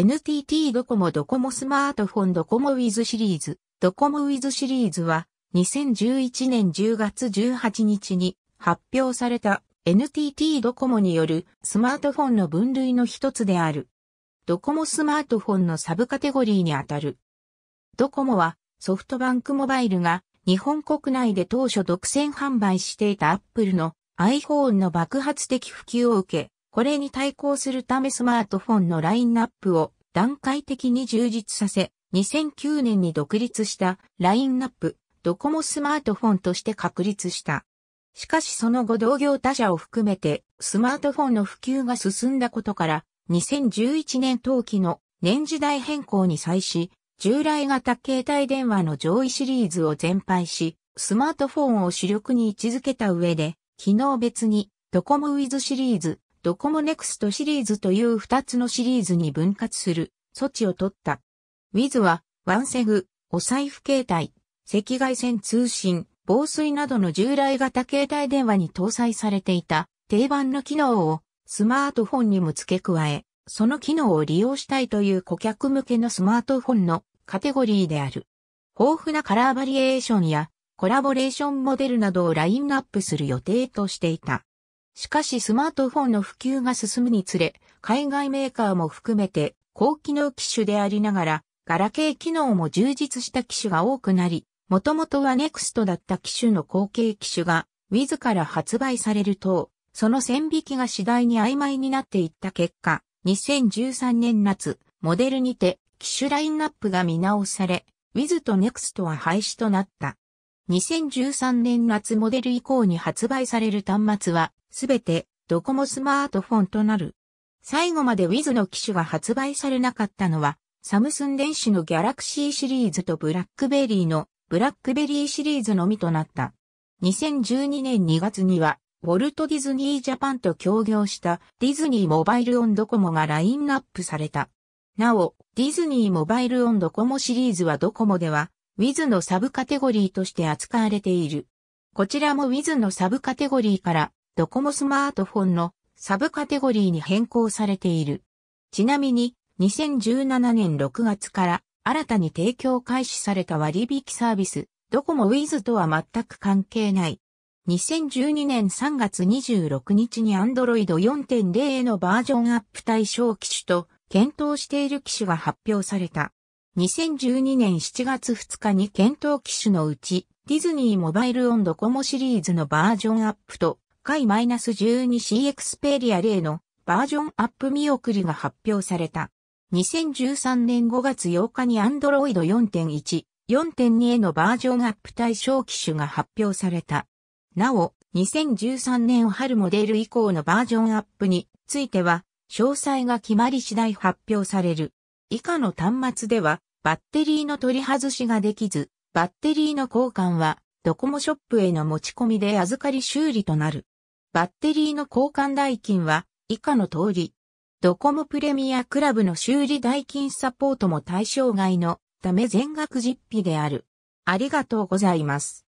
NTT ドコモドコモスマートフォンドコモウィズシリーズ、ドコモウィズシリーズは、2011年10月18日に発表された NTT ドコモによるスマートフォンの分類の一つである。ドコモスマートフォンのサブカテゴリーにあたる。ドコモはソフトバンクモバイルが日本国内で当初独占販売していたアップルの iPhone の爆発的普及を受け、これに対抗するためスマートフォンのラインナップを段階的に充実させ、2009年に独立したラインナップ、ドコモスマートフォンとして確立した。しかしその後同業他社を含めてスマートフォンの普及が進んだことから2011年冬季の年時代変更に際し従来型携帯電話の上位シリーズを全廃しスマートフォンを主力に位置づけた上で機能別にドコモウィズシリーズ、ドコモネクストシリーズという2つのシリーズに分割する措置を取った。Wiz は、ワンセグ、お財布携帯、赤外線通信、防水などの従来型携帯電話に搭載されていた定番の機能をスマートフォンにも付け加え、その機能を利用したいという顧客向けのスマートフォンのカテゴリーである。豊富なカラーバリエーションやコラボレーションモデルなどをラインナップする予定としていた。しかしスマートフォンの普及が進むにつれ、海外メーカーも含めて高機能機種でありながら、ガラケー機能も充実した機種が多くなり、もともとは NEXT だった機種の後継機種がから発売されると、その線引きが次第に曖昧になっていった結果、2013年夏、モデルにて機種ラインナップが見直され、Wiz と Next は廃止となった。2013年夏モデル以降に発売される端末は、すべてドコモスマートフォンとなる。最後まで Wiz の機種が発売されなかったのは、サムスン電子のギャラクシーシリーズとブラックベリーのブラックベリーシリーズのみとなった。2012年2月には、ウォルト・ディズニー・ジャパンと協業したディズニー・モバイル・オン・ドコモがラインナップされた。なお、ディズニー・モバイル・オン・ドコモシリーズはドコモでは、Wiz のサブカテゴリーとして扱われている。こちらも Wiz のサブカテゴリーからドコモスマートフォンのサブカテゴリーに変更されている。ちなみに、2017年6月から新たに提供開始された割引サービス、ドコモウィズとは全く関係ない。2012年3月26日に Android 4.0へのバージョンアップ対象機種と検討している機種が発表された。2012年7月2日に検討機種のうち、ディズニーモバイルオンドコモシリーズのバージョンアップと回 -12C エクスペリア例のバージョンアップ見送りが発表された。2013年5月8日に Android 4.1、4.2へのバージョンアップ対象機種が発表された。なお、2013年春モデル以降のバージョンアップについては、詳細が決まり次第発表される。以下の端末では、バッテリーの取り外しができず、バッテリーの交換は、ドコモショップへの持ち込みで預かり修理となる。バッテリーの交換代金は以下の通り、ドコモプレミアクラブの修理代金サポートも対象外のため全額実費である。ありがとうございます。